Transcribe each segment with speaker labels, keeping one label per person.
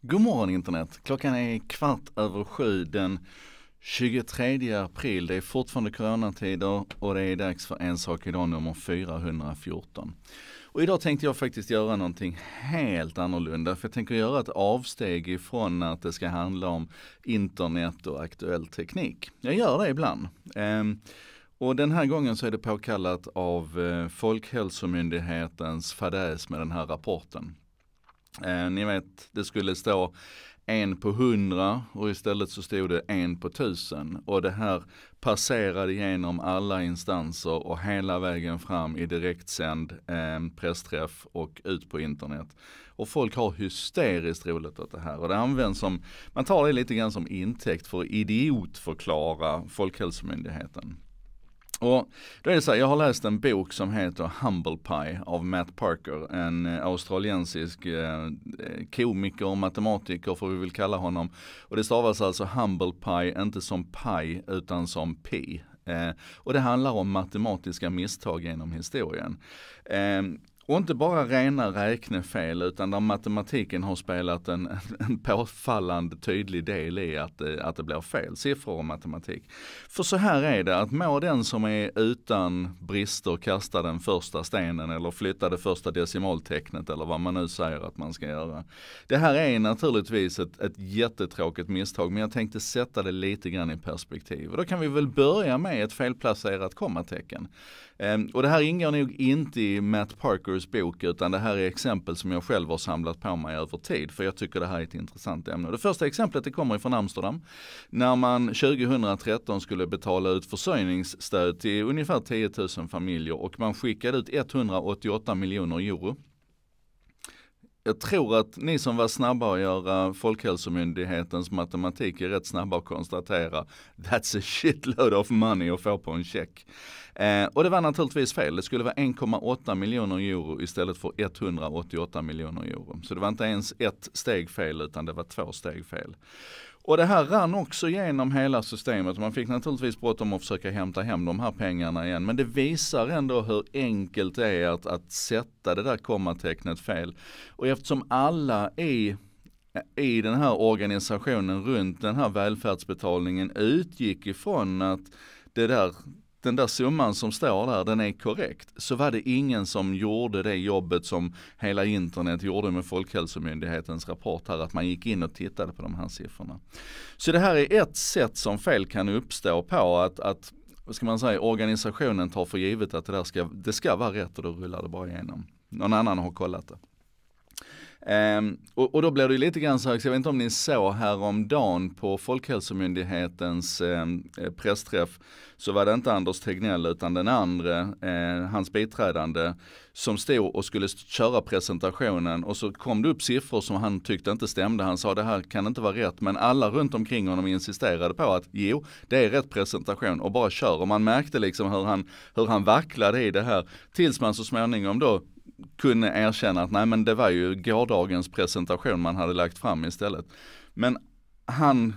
Speaker 1: God morgon internet! Klockan är kvart över sju den 23 april. Det är fortfarande coronatider och det är dags för En sak idag nummer 414. Och idag tänkte jag faktiskt göra någonting helt annorlunda. För jag tänker göra ett avsteg ifrån att det ska handla om internet och aktuell teknik. Jag gör det ibland. Ehm, och den här gången så är det påkallat av eh, Folkhälsomyndighetens fadäs med den här rapporten. Eh, ni vet, det skulle stå en på hundra och istället så stod det en på tusen. Och det här passerade genom alla instanser och hela vägen fram i direktsänd eh, pressträff och ut på internet. Och folk har hysteriskt roligt åt det här och det används som, man tar det lite grann som intäkt för att idiotförklara Folkhälsomyndigheten. Och då är det så här, jag har läst en bok som heter Humble Pie av Matt Parker, en eh, australiensisk eh, eh komiker, matematiker får vi väl kalla honom. Och det stavas alltså Humble Pie, inte som pie utan som pi. Eh, och det handlar om matematiska misstag genom historien. Eh, och inte bara rena räknefel utan där matematiken har spelat en, en påfallande tydlig del i att, eh, att det blir fel siffror och matematik. För så här är det att må den som är utan brister kasta den första stenen eller flytta det första decimaltecknet eller vad man nu säger att man ska göra. Det här är naturligtvis ett, ett jättetråkigt misstag men jag tänkte sätta det lite grann i perspektiv. Och då kan vi väl börja med ett felplacerat kommatecken. Ehm, och det här ingår nog inte i Matt Parkers bok utan det här är exempel som jag själv har samlat på mig över tid för jag tycker det här är ett intressant ämne. Det första exemplet det kommer ifrån Amsterdam. När man 2013 skulle betala ut försörjningsstöd till ungefär 10 000 familjer och man skickade ut 188 miljoner euro jag tror att ni som var snabba att göra Folkhälsomyndighetens matematik är rätt snabba att konstatera that's a shitload of money att få på en check. Eh, och det var naturligtvis fel. Det skulle vara 1,8 miljoner euro istället för 188 miljoner euro. Så det var inte ens ett steg fel utan det var två steg fel. Och det här rann också genom hela systemet. Man fick naturligtvis bråttom att försöka hämta hem de här pengarna igen. Men det visar ändå hur enkelt det är att, att sätta det där kommatecknet fel. Och eftersom alla i i den här organisationen runt den här välfärdsbetalningen utgick ifrån att det där den där summan som står där, den är korrekt, så var det ingen som gjorde det jobbet som hela internet gjorde med Folkhälsomyndighetens rapport här, att man gick in och tittade på de här siffrorna. Så det här är ett sätt som fel kan uppstå på, att, att vad ska man säga, organisationen tar för givet att det där ska, det ska vara rätt och då rullar det bara igenom. Någon annan har kollat det. Um, och, och, då blir det lite grann så här, jag vet inte om ni såg häromdagen på Folkhälsomyndighetens um, pressträff så var det inte Anders Tegnell utan den andra, uh, eh, hans biträdande, som stod och skulle köra presentationen och så kom det upp siffror som han tyckte inte stämde. Han sa det här kan inte vara rätt men alla runt omkring honom insisterade på att jo, det är rätt presentation och bara kör. Och man märkte liksom hur han, hur han vacklade i det här tills man så småningom då kunde erkänna att nej men det var ju gårdagens presentation man hade lagt fram istället. Men han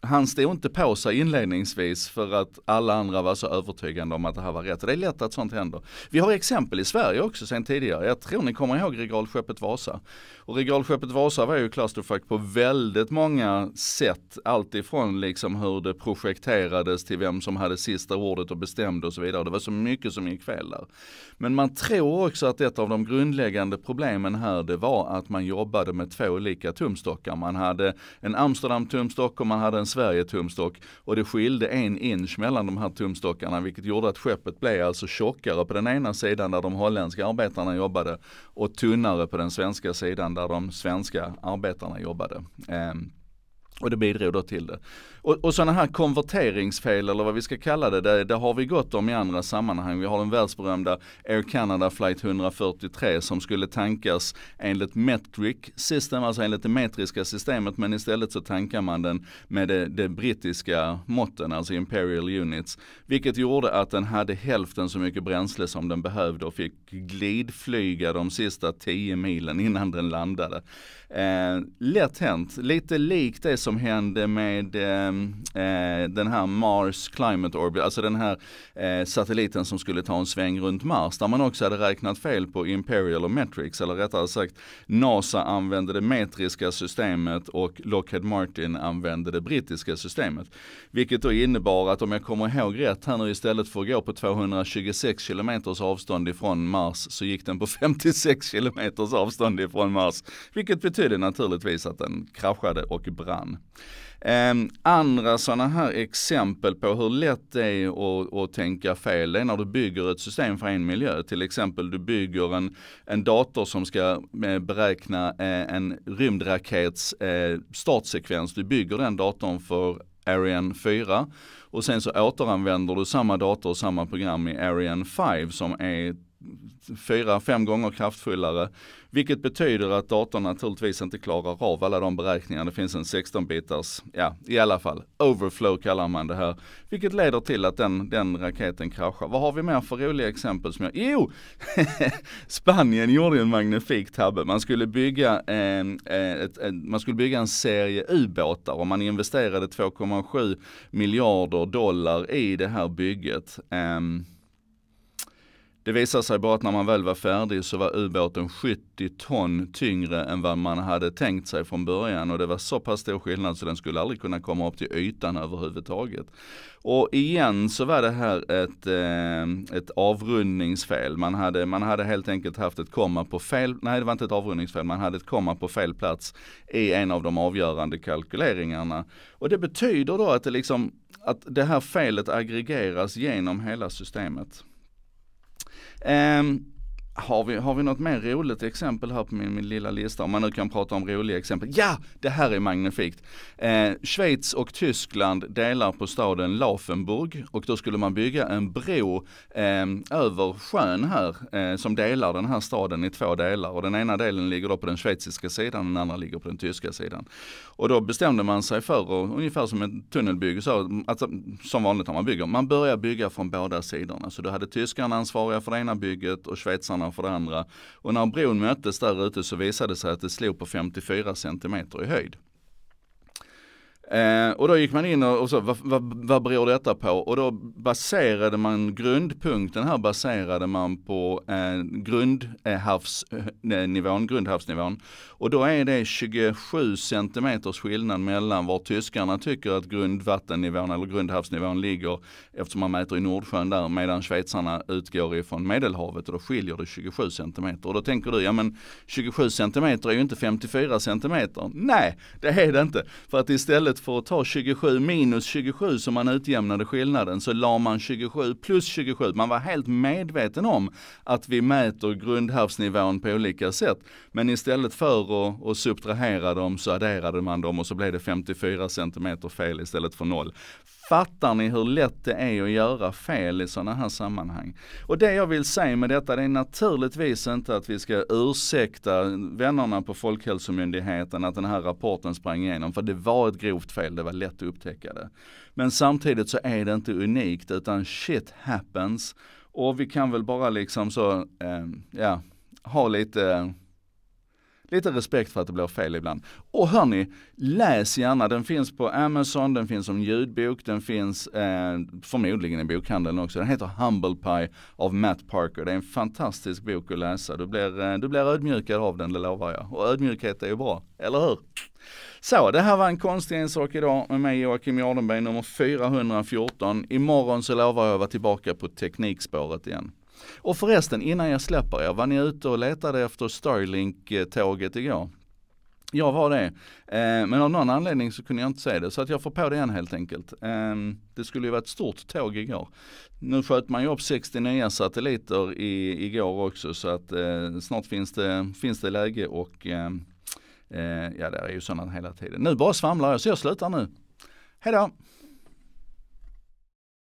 Speaker 1: han stod inte på sig inledningsvis för att alla andra var så övertygande om att det här var rätt. det är lätt att sånt händer. Vi har exempel i Sverige också sedan tidigare. Jag tror ni kommer ihåg regalskeppet Vasa. Och regalskeppet Vasa var ju klaustrofack på väldigt många sätt. Alltifrån liksom hur det projekterades till vem som hade sista ordet och bestämde och så vidare. Det var så mycket som gick fel där. Men man tror också att ett av de grundläggande problemen här det var att man jobbade med två olika tumstockar. Man hade en Amsterdam-tumstock och man hade en Sverige-tumstock och det skilde en inch mellan de här tumstockarna vilket gjorde att skeppet blev alltså tjockare på den ena sidan där de holländska arbetarna jobbade och tunnare på den svenska sidan där de svenska arbetarna jobbade. Um, och det bidrog då till det. Och, och sådana här konverteringsfel eller vad vi ska kalla det, det, det har vi gått om i andra sammanhang. Vi har den världsberömda Air Canada flight 143 som skulle tankas enligt metric system, alltså enligt det metriska systemet, men istället så tankar man den med det, det brittiska måtten, alltså Imperial Units. Vilket gjorde att den hade hälften så mycket bränsle som den behövde och fick glidflyga de sista 10 milen innan den landade. Eh, lätt hänt, lite likt det som som hände med ehm, eh, den här Mars Climate Orbit, alltså den här eh, satelliten som skulle ta en sväng runt Mars, där man också hade räknat fel på Imperial och Metrics, eller rättare sagt NASA använde det metriska systemet och Lockheed Martin använde det brittiska systemet. Vilket då innebar att om jag kommer ihåg rätt här nu istället för att gå på 226 km avstånd ifrån Mars så gick den på 56 km avstånd ifrån Mars. Vilket betyder naturligtvis att den kraschade och brann. Ehm, andra sådana här exempel på hur lätt det är att, att tänka fel, det är när du bygger ett system för en miljö. Till exempel du bygger en, en dator som ska eh, beräkna eh, en rymdrakets eh, startsekvens. Du bygger den datorn för Ariane 4 och sen så återanvänder du samma dator och samma program i Ariane 5 som är fyra, fem gånger kraftfullare. Vilket betyder att datorn naturligtvis inte klarar av alla de beräkningarna. Det finns en 16-bitars, ja i alla fall, overflow kallar man det här. Vilket leder till att den, den raketen kraschar. Vad har vi mer för roliga exempel som jag, jo! Spanien gjorde en magnifik tabbe. Man skulle bygga en, eh, ett, ett, man skulle bygga en serie ubåtar och man investerade 2,7 miljarder dollar i det här bygget. Um, det visade sig bara att när man väl var färdig så var ubåten 70 ton tyngre än vad man hade tänkt sig från början och det var så pass stor skillnad så den skulle aldrig kunna komma upp till ytan överhuvudtaget. Och igen så var det här ett, eh, ett avrundningsfel. Man hade, man hade helt enkelt haft ett komma på fel, nej det var inte ett avrundningsfel, man hade ett komma på fel plats i en av de avgörande kalkyleringarna. Och det betyder då att det liksom, att det här felet aggregeras genom hela systemet. Um, Har vi, har vi något mer roligt exempel här på min, min, lilla lista? Om man nu kan prata om roliga exempel. Ja, det här är magnifikt. Eh, Schweiz och Tyskland delar på staden Laufenburg och då skulle man bygga en bro eh, över sjön här eh, som delar den här staden i två delar och den ena delen ligger då på den schweiziska sidan och den andra ligger på den tyska sidan. Och då bestämde man sig för, och, ungefär som ett tunnelbygge, så, alltså, som vanligt när man bygger, man börjar bygga från båda sidorna. Så då hade tyskarna ansvariga för det ena bygget och schweizarna ena för det andra. Och när bron möttes där ute så visade det sig att det slog på 54 cm i höjd. Eh, och då gick man in och, och så, vad, vad, vad beror detta på? Och då baserade man grundpunkten här baserade man på eh, grundhavsnivån, grundhavsnivån. Och då är det 27 centimeters skillnad mellan var tyskarna tycker att grundvattennivån eller grundhavsnivån ligger eftersom man mäter i Nordsjön där medan schweizarna utgår ifrån Medelhavet och då skiljer det 27 centimeter. Och då tänker du, ja men 27 centimeter är ju inte 54 centimeter. Nej, det är det inte. För att istället istället för att ta 27 minus 27 som man utjämnade skillnaden så la man 27 plus 27. Man var helt medveten om att vi mäter grundhavsnivån på olika sätt. Men istället för att, att subtrahera dem så adderade man dem och så blev det 54 cm fel istället för 0. Fattar ni hur lätt det är att göra fel i sådana här sammanhang? Och det jag vill säga med detta, det är naturligtvis inte att vi ska ursäkta vännerna på Folkhälsomyndigheten att den här rapporten sprang igenom, för det var ett grovt fel, det var lätt att upptäcka det. Men samtidigt så är det inte unikt, utan shit happens. Och vi kan väl bara liksom så, eh, ja, ha lite lite respekt för att det blir fel ibland. Och hörni, läs gärna, den finns på Amazon, den finns som ljudbok, den finns eh, förmodligen i bokhandeln också. Den heter Humble Pie av Matt Parker. Det är en fantastisk bok att läsa. Du blir, eh, du blir ödmjukad av den, det lovar jag. Och ödmjukhet är ju bra, eller hur? Så, det här var en konstig ensak idag med mig Joakim Jardenberg, nummer 414. Imorgon så lovar jag att vara tillbaka på teknikspåret igen. Och förresten, innan jag släpper er, var ni ute och letade efter Starlink-tåget igår? Jag var det. Eh, men av någon anledning så kunde jag inte se det så att jag får på det igen helt enkelt. Ehm, det skulle ju vara ett stort tåg igår. Nu sköt man ju upp 60 nya satelliter i, igår också så att eh, snart finns det, finns det läge och ehm, eh, ja det är ju sådana hela tiden. Nu bara svamlar jag så jag slutar nu. Hejdå!